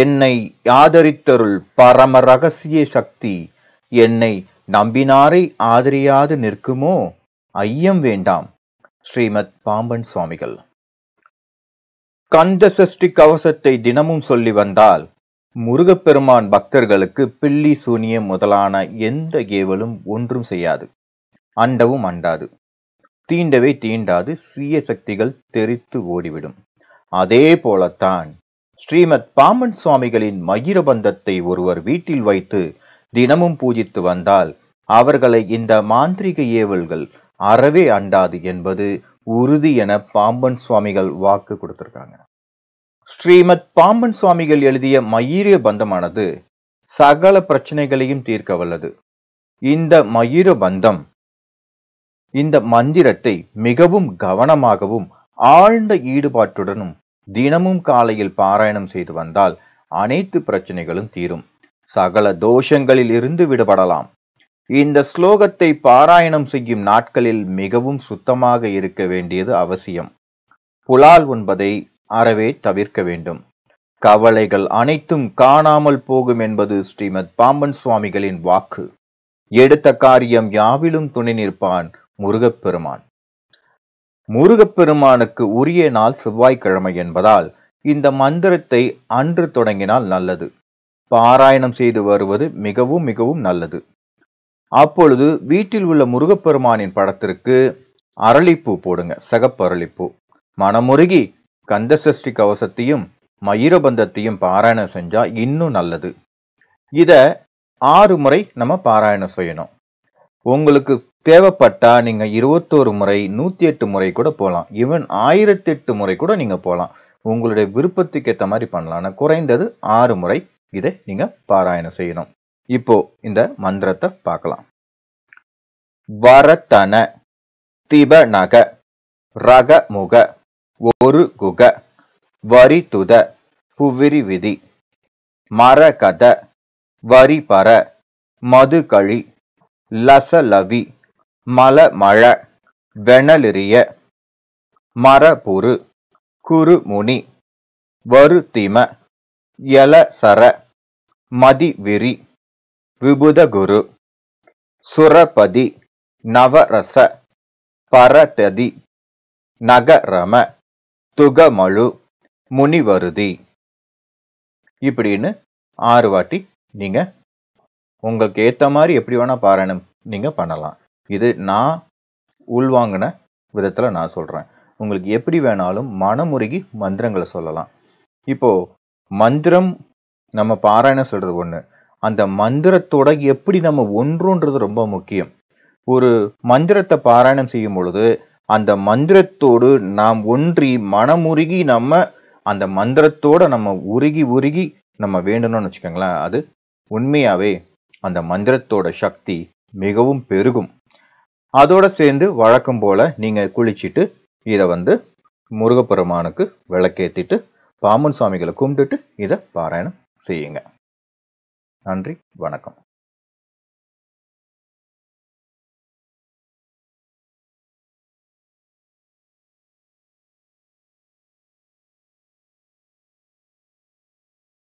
என்னை ஆதரித்தருள் பரம ரகசிய சக்தி என்னை நம்பினாரை ஆதரியாது நிற்குமோ ஐயம் வேண்டாம் ஸ்ரீமத் பாம்பன் சுவாமிகள் கந்த சஷ்டி கவசத்தை தினமும் சொல்லி வந்தால் முருகப்பெருமான் பக்தர்களுக்கு பில்லி சூனியம் முதலான எந்த ஏவலும் ஒன்றும் செய்யாது அண்டவும் அண்டாது தீண்டவே தீண்டாது சீய சக்திகள் தெரித்து ஓடிவிடும் அதே போலத்தான் ஸ்ரீமத் பாமன் சுவாமிகளின் மகிரபந்தத்தை ஒருவர் வீட்டில் வைத்து தினமும் பூஜித்து வந்தால் அவர்களை இந்த மாந்திரிக ஏவல்கள் அறவே அண்டாது என்பது உறுதி என பாம்பன் சுவாமிகள் வாக்கு கொடுத்திருக்காங்க ஸ்ரீமத் பாம்பன் சுவாமிகள் எழுதிய மயிரிய பந்தமானது சகல பிரச்சனைகளையும் தீர்க்க வல்லது இந்த மயிர பந்தம் இந்த மந்திரத்தை மிகவும் கவனமாகவும் ஆழ்ந்த ஈடுபாட்டுடனும் தினமும் காலையில் பாராயணம் செய்து வந்தால் அனைத்து பிரச்சனைகளும் தீரும் சகல தோஷங்களில் இருந்து விடுபடலாம் இந்த ஸ்லோகத்தை பாராயணம் செய்யும் நாட்களில் மிகவும் சுத்தமாக இருக்க வேண்டியது அவசியம் புலால் உண்பதை அறவே தவிர்க்க வேண்டும் கவலைகள் அனைத்தும் காணாமல் போகும் என்பது ஸ்ரீமத் பாம்பன் சுவாமிகளின் வாக்கு எடுத்த காரியம் யாவிலும் துணை நிற்பான் முருகப்பெருமான் முருகப்பெருமானுக்கு உரிய நாள் செவ்வாய்க்கிழமை என்பதால் இந்த மந்திரத்தை அன்று தொடங்கினால் நல்லது பாராயணம் செய்து வருவது மிகவும் மிகவும் நல்லது அப்பொழுது வீட்டில் உள்ள முருகப்பெருமானின் படத்திற்கு அரளிப்பூ போடுங்க சகப்பு அரளிப்பூ மனமுருகி கந்தசஷ்டி கவசத்தையும் மயூரபந்தத்தையும் பாராயணம் செஞ்சா இன்னும் நல்லது இத ஆறு முறை நம்ம பாராயணம் செய்யணும் உங்களுக்கு தேவைப்பட்டா நீங்க இருபத்தோரு முறை நூத்தி எட்டு முறை கூட போகலாம் ஈவன் ஆயிரத்தி எட்டு முறை கூட நீங்க போகலாம் உங்களுடைய விருப்பத்துக்கு ஏற்ற மாதிரி பண்ணலாம் ஆனால் குறைந்தது ஆறு முறை இதை நீங்க பாராயணம் செய்யணும் இப்போ இந்த மந்திரத்தை பார்க்கலாம் வரத்தன திபநக ரகமுக ஒரு குக துத புவிரி விதி மரகத வரிபர மதுகழி லசலவி மலமழ வெனலிரிய மரபுரு குறுமுனி எல சர மதிவிரி விபுதகுரு சுரபதி நவரச பரததி நகரம துகமழு முனிவருதி இப்படின்னு ஆறு வாட்டி நீங்கள் உங்களுக்கு ஏற்ற மாதிரி எப்படி வேணால் பாராயணம் நீங்கள் பண்ணலாம் இது நான் உள்வாங்கின விதத்தில் நான் சொல்கிறேன் உங்களுக்கு எப்படி வேணாலும் மனமுருகி மந்திரங்களை சொல்லலாம் இப்போது மந்திரம் நம்ம பாராயணம் சொல்கிறது ஒன்று அந்த மந்திரத்தோட எப்படி நம்ம ஒன்றுன்றது ரொம்ப முக்கியம் ஒரு மந்திரத்தை பாராயணம் செய்யும் பொழுது அந்த மந்திரத்தோடு நாம் ஒன்றி மனமுருகி நம்ம அந்த மந்திரத்தோட நம்ம உருகி உருகி நம்ம வேண்டணும்னு வச்சுக்கோங்களேன் அது உண்மையாவே அந்த மந்திரத்தோட சக்தி மிகவும் பெருகும் அதோட சேர்ந்து வழக்கம் போல் நீங்கள் குளிச்சுட்டு இதை வந்து முருகப்பெருமானுக்கு விளக்கேற்றிட்டு பாமன் சுவாமிகளை கும்பிட்டுட்டு இதை பாராயணம் செய்யுங்க நன்றி வணக்கம்